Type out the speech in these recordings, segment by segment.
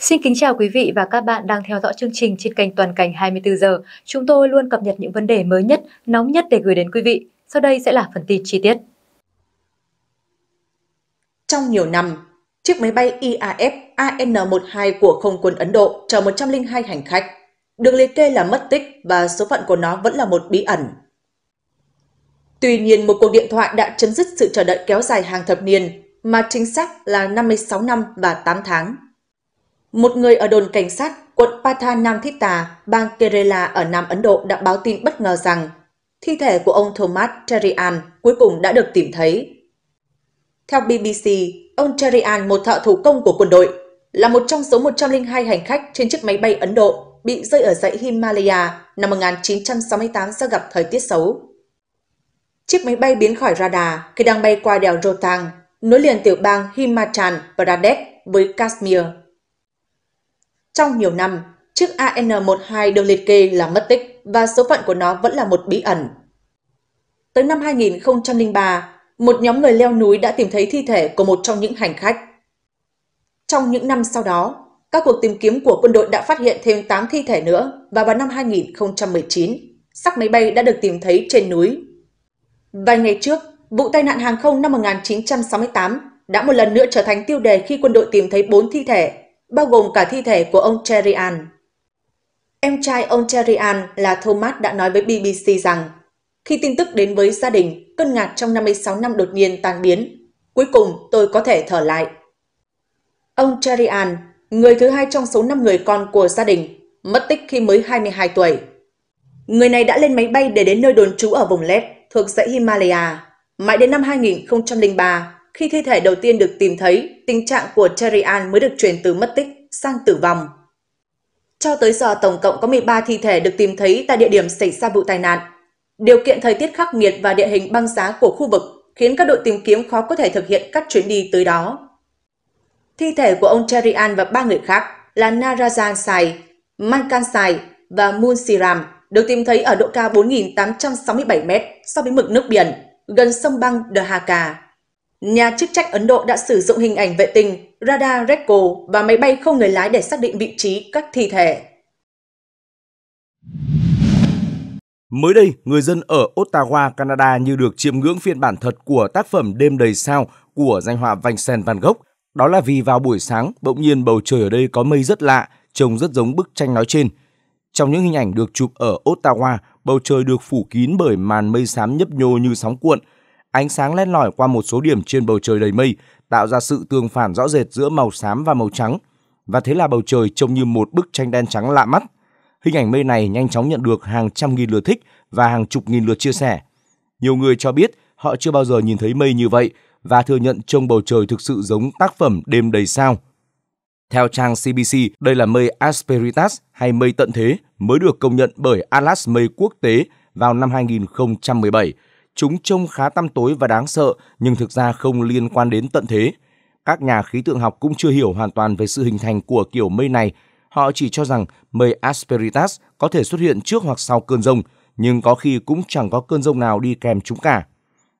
Xin kính chào quý vị và các bạn đang theo dõi chương trình trên kênh Toàn cảnh 24 giờ. Chúng tôi luôn cập nhật những vấn đề mới nhất, nóng nhất để gửi đến quý vị. Sau đây sẽ là phần tin chi tiết. Trong nhiều năm, chiếc máy bay IAF AN-12 của không quân Ấn Độ chở 102 hành khách, được liệt kê là mất tích và số phận của nó vẫn là một bí ẩn. Tuy nhiên, một cuộc điện thoại đã chấm dứt sự chờ đợi kéo dài hàng thập niên, mà chính xác là 56 năm và 8 tháng một người ở đồn cảnh sát quận Pathanamthitta, bang Kerala ở Nam Ấn Độ đã báo tin bất ngờ rằng thi thể của ông Thomas Cherian cuối cùng đã được tìm thấy. Theo BBC, ông Cherian, một thợ thủ công của quân đội, là một trong số 102 hành khách trên chiếc máy bay Ấn Độ bị rơi ở dãy Himalaya năm 1968 do gặp thời tiết xấu. Chiếc máy bay biến khỏi radar khi đang bay qua đèo Rotang, nối liền tiểu bang Himachal Pradesh với Kashmir. Trong nhiều năm, chiếc AN-12 được liệt kê là mất tích và số phận của nó vẫn là một bí ẩn. Tới năm 2003, một nhóm người leo núi đã tìm thấy thi thể của một trong những hành khách. Trong những năm sau đó, các cuộc tìm kiếm của quân đội đã phát hiện thêm 8 thi thể nữa và vào năm 2019, xác máy bay đã được tìm thấy trên núi. Vài ngày trước, vụ tai nạn hàng không năm 1968 đã một lần nữa trở thành tiêu đề khi quân đội tìm thấy 4 thi thể bao gồm cả thi thể của ông Cherian. Em trai ông Cherian là Thomas đã nói với BBC rằng khi tin tức đến với gia đình, cơn ngạt trong 56 năm đột nhiên tan biến. Cuối cùng tôi có thể thở lại. Ông Cherian, người thứ hai trong số 5 người con của gia đình, mất tích khi mới 22 tuổi. Người này đã lên máy bay để đến nơi đồn trú ở vùng Led, thuộc dãy Himalaya. Mãi đến năm 2003, khi thi thể đầu tiên được tìm thấy, tình trạng của Terry Ann mới được chuyển từ mất tích sang tử vong. Cho tới giờ tổng cộng có 13 thi thể được tìm thấy tại địa điểm xảy ra vụ tai nạn. Điều kiện thời tiết khắc nghiệt và địa hình băng giá của khu vực khiến các đội tìm kiếm khó có thể thực hiện các chuyến đi tới đó. Thi thể của ông Terry Ann và ba người khác là Narajan Sai, Mankan Sai và Moon Siram được tìm thấy ở độ cao 4.867 m so với mực nước biển, gần sông băng The Haka. Nhà chức trách Ấn Độ đã sử dụng hình ảnh vệ tinh, radar Recco và máy bay không người lái để xác định vị trí các thi thể. Mới đây, người dân ở Ottawa, Canada như được chiêm ngưỡng phiên bản thật của tác phẩm Đêm đầy sao của danh họa Vincent van Gogh. Đó là vì vào buổi sáng, bỗng nhiên bầu trời ở đây có mây rất lạ, trông rất giống bức tranh nói trên. Trong những hình ảnh được chụp ở Ottawa, bầu trời được phủ kín bởi màn mây xám nhấp nhô như sóng cuộn – ánh sáng len lỏi qua một số điểm trên bầu trời đầy mây, tạo ra sự tương phản rõ rệt giữa màu xám và màu trắng. Và thế là bầu trời trông như một bức tranh đen trắng lạ mắt. Hình ảnh mây này nhanh chóng nhận được hàng trăm nghìn lượt thích và hàng chục nghìn lượt chia sẻ. Nhiều người cho biết họ chưa bao giờ nhìn thấy mây như vậy và thừa nhận trông bầu trời thực sự giống tác phẩm Đêm đầy sao. Theo trang CBC, đây là mây Asperitas hay mây tận thế mới được công nhận bởi Atlas Mây Quốc tế vào năm 2017 chúng trông khá tăm tối và đáng sợ nhưng thực ra không liên quan đến tận thế. Các nhà khí tượng học cũng chưa hiểu hoàn toàn về sự hình thành của kiểu mây này. Họ chỉ cho rằng mây Asperitas có thể xuất hiện trước hoặc sau cơn rông, nhưng có khi cũng chẳng có cơn rông nào đi kèm chúng cả.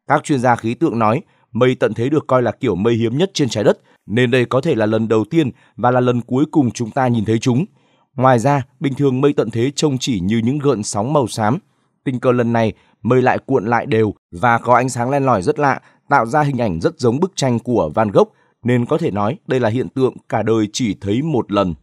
Các chuyên gia khí tượng nói, mây tận thế được coi là kiểu mây hiếm nhất trên trái đất, nên đây có thể là lần đầu tiên và là lần cuối cùng chúng ta nhìn thấy chúng. Ngoài ra, bình thường mây tận thế trông chỉ như những gợn sóng màu xám. Tình cờ lần này, mây lại cuộn lại đều và có ánh sáng len lỏi rất lạ, tạo ra hình ảnh rất giống bức tranh của Van Gogh, nên có thể nói đây là hiện tượng cả đời chỉ thấy một lần.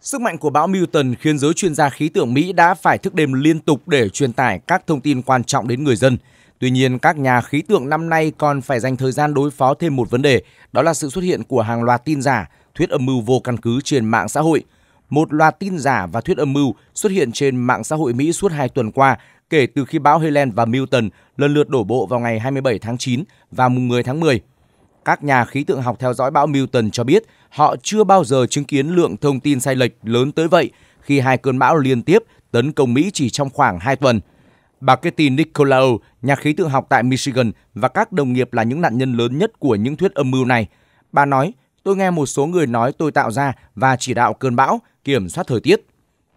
Sức mạnh của bão Milton khiến giới chuyên gia khí tượng Mỹ đã phải thức đêm liên tục để truyền tải các thông tin quan trọng đến người dân. Tuy nhiên, các nhà khí tượng năm nay còn phải dành thời gian đối phó thêm một vấn đề, đó là sự xuất hiện của hàng loạt tin giả, thuyết âm mưu vô căn cứ trên mạng xã hội – một loạt tin giả và thuyết âm mưu xuất hiện trên mạng xã hội Mỹ suốt hai tuần qua kể từ khi bão Helen và Milton lần lượt đổ bộ vào ngày 27 tháng 9 và mùng 10 tháng 10. Các nhà khí tượng học theo dõi bão Milton cho biết họ chưa bao giờ chứng kiến lượng thông tin sai lệch lớn tới vậy khi hai cơn bão liên tiếp tấn công Mỹ chỉ trong khoảng 2 tuần. Bà Katy Nicolaou, nhà khí tượng học tại Michigan và các đồng nghiệp là những nạn nhân lớn nhất của những thuyết âm mưu này. Bà nói, tôi nghe một số người nói tôi tạo ra và chỉ đạo cơn bão, kiểm soát thời tiết.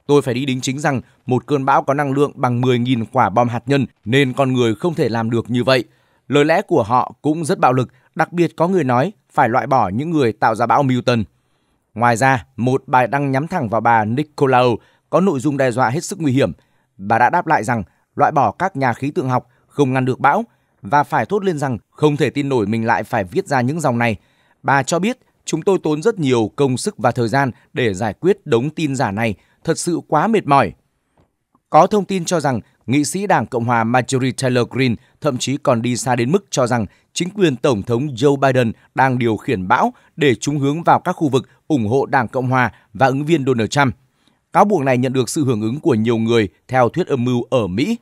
Tôi phải đi đính chính rằng một cơn bão có năng lượng bằng 10.000 quả bom hạt nhân nên con người không thể làm được như vậy. Lời lẽ của họ cũng rất bạo lực, đặc biệt có người nói phải loại bỏ những người tạo ra bão Milton. Ngoài ra, một bài đăng nhắm thẳng vào bà Nicolaou có nội dung đe dọa hết sức nguy hiểm. Bà đã đáp lại rằng loại bỏ các nhà khí tượng học không ngăn được bão và phải thốt lên rằng không thể tin nổi mình lại phải viết ra những dòng này. Bà cho biết Chúng tôi tốn rất nhiều công sức và thời gian để giải quyết đống tin giả này, thật sự quá mệt mỏi. Có thông tin cho rằng nghị sĩ Đảng Cộng hòa Marjorie Taylor Greene thậm chí còn đi xa đến mức cho rằng chính quyền Tổng thống Joe Biden đang điều khiển bão để chúng hướng vào các khu vực ủng hộ Đảng Cộng hòa và ứng viên Donald Trump. Cáo buộc này nhận được sự hưởng ứng của nhiều người theo thuyết âm mưu ở Mỹ.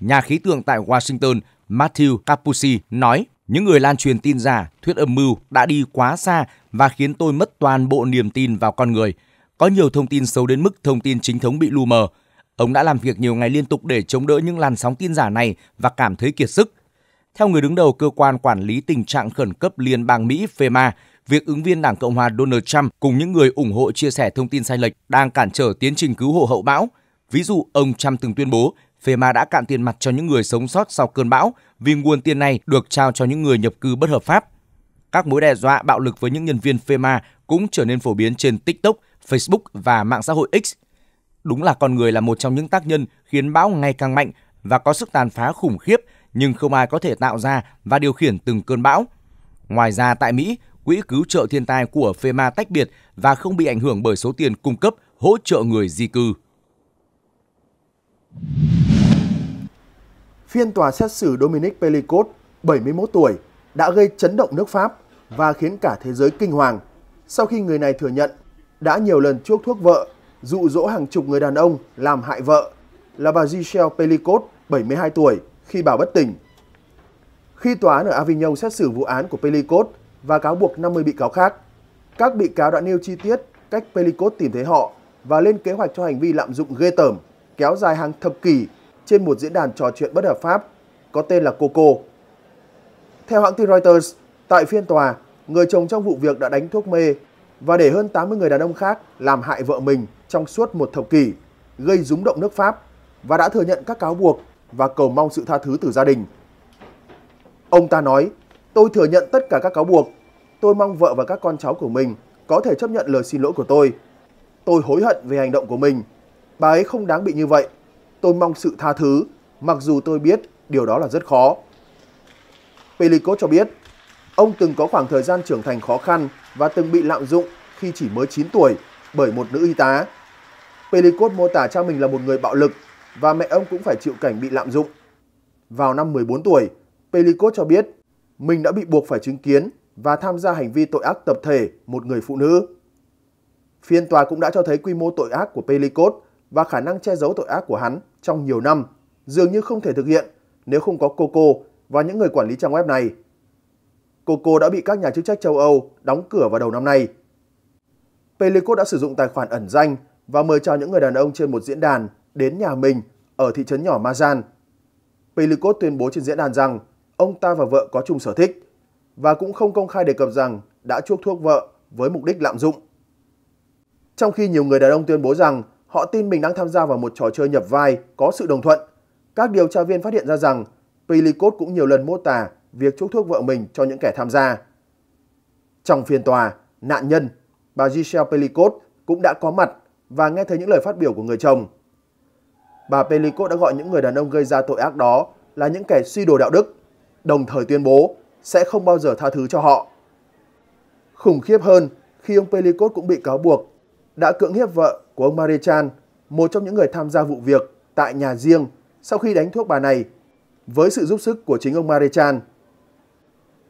Nhà khí tượng tại Washington Matthew Capucci nói những người lan truyền tin giả, thuyết âm mưu đã đi quá xa và khiến tôi mất toàn bộ niềm tin vào con người. Có nhiều thông tin xấu đến mức thông tin chính thống bị lu mờ. Ông đã làm việc nhiều ngày liên tục để chống đỡ những làn sóng tin giả này và cảm thấy kiệt sức. Theo người đứng đầu cơ quan quản lý tình trạng khẩn cấp liên bang Mỹ FEMA, việc ứng viên Đảng Cộng hòa Donald Trump cùng những người ủng hộ chia sẻ thông tin sai lệch đang cản trở tiến trình cứu hộ hậu bão. Ví dụ, ông Trump từng tuyên bố FEMA đã cạn tiền mặt cho những người sống sót sau cơn bão vì nguồn tiền này được trao cho những người nhập cư bất hợp pháp. Các mối đe dọa bạo lực với những nhân viên FEMA cũng trở nên phổ biến trên TikTok, Facebook và mạng xã hội X. Đúng là con người là một trong những tác nhân khiến bão ngày càng mạnh và có sức tàn phá khủng khiếp nhưng không ai có thể tạo ra và điều khiển từng cơn bão. Ngoài ra tại Mỹ, quỹ cứu trợ thiên tai của FEMA tách biệt và không bị ảnh hưởng bởi số tiền cung cấp hỗ trợ người di cư. phiên tòa xét xử Dominic Pelicot, 71 tuổi, đã gây chấn động nước Pháp và khiến cả thế giới kinh hoàng sau khi người này thừa nhận đã nhiều lần chuốc thuốc vợ, dụ dỗ hàng chục người đàn ông làm hại vợ là bà Giselle Pelicot, 72 tuổi, khi bà bất tỉnh. Khi tòa án ở Avignon xét xử vụ án của Pelicot và cáo buộc 50 bị cáo khác, các bị cáo đã nêu chi tiết cách Pelicot tìm thấy họ và lên kế hoạch cho hành vi lạm dụng ghê tởm kéo dài hàng thập kỷ trên một diễn đàn trò chuyện bất hợp pháp có tên là Coco. Theo hãng tin Reuters, tại phiên tòa, người chồng trong vụ việc đã đánh thuốc mê và để hơn 80 người đàn ông khác làm hại vợ mình trong suốt một thập kỷ, gây rúng động nước Pháp và đã thừa nhận các cáo buộc và cầu mong sự tha thứ từ gia đình. Ông ta nói, tôi thừa nhận tất cả các cáo buộc. Tôi mong vợ và các con cháu của mình có thể chấp nhận lời xin lỗi của tôi. Tôi hối hận về hành động của mình. Bà ấy không đáng bị như vậy. Tôi mong sự tha thứ, mặc dù tôi biết điều đó là rất khó. Pelikov cho biết, ông từng có khoảng thời gian trưởng thành khó khăn và từng bị lạm dụng khi chỉ mới 9 tuổi bởi một nữ y tá. Pelikov mô tả cha mình là một người bạo lực và mẹ ông cũng phải chịu cảnh bị lạm dụng. Vào năm 14 tuổi, Pelikov cho biết mình đã bị buộc phải chứng kiến và tham gia hành vi tội ác tập thể một người phụ nữ. Phiên tòa cũng đã cho thấy quy mô tội ác của Pelikov và khả năng che giấu tội ác của hắn trong nhiều năm dường như không thể thực hiện nếu không có Coco và những người quản lý trang web này. Coco đã bị các nhà chức trách châu Âu đóng cửa vào đầu năm nay. Pelicot đã sử dụng tài khoản ẩn danh và mời chào những người đàn ông trên một diễn đàn đến nhà mình ở thị trấn nhỏ Mazan. Pelicot tuyên bố trên diễn đàn rằng ông ta và vợ có chung sở thích và cũng không công khai đề cập rằng đã chuốc thuốc vợ với mục đích lạm dụng. Trong khi nhiều người đàn ông tuyên bố rằng họ tin mình đang tham gia vào một trò chơi nhập vai có sự đồng thuận. Các điều tra viên phát hiện ra rằng Pilikot cũng nhiều lần mô tả việc chuốc thuốc vợ mình cho những kẻ tham gia. Trong phiên tòa, nạn nhân, bà Giselle Pelicot cũng đã có mặt và nghe thấy những lời phát biểu của người chồng. Bà Pelicot đã gọi những người đàn ông gây ra tội ác đó là những kẻ suy đồ đạo đức, đồng thời tuyên bố sẽ không bao giờ tha thứ cho họ. Khủng khiếp hơn khi ông Pelicot cũng bị cáo buộc đã cưỡng hiếp vợ của ông Marechan, một trong những người tham gia vụ việc tại nhà riêng sau khi đánh thuốc bà này với sự giúp sức của chính ông Marechan.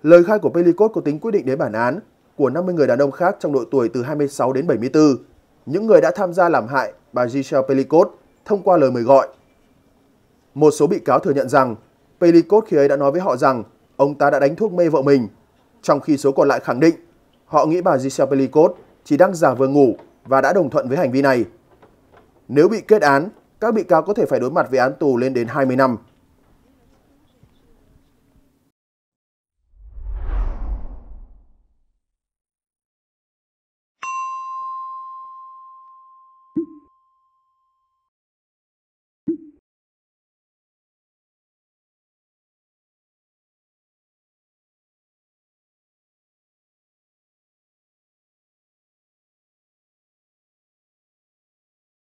Lời khai của Pelikot có tính quyết định đến bản án của 50 người đàn ông khác trong độ tuổi từ 26 đến 74, những người đã tham gia làm hại bà Giselle Pelikot thông qua lời mời gọi. Một số bị cáo thừa nhận rằng Pelikot khi ấy đã nói với họ rằng ông ta đã đánh thuốc mê vợ mình, trong khi số còn lại khẳng định họ nghĩ bà Giselle Pelikot chỉ đang giả vờ ngủ và đã đồng thuận với hành vi này. Nếu bị kết án, các bị cáo có thể phải đối mặt với án tù lên đến 20 năm.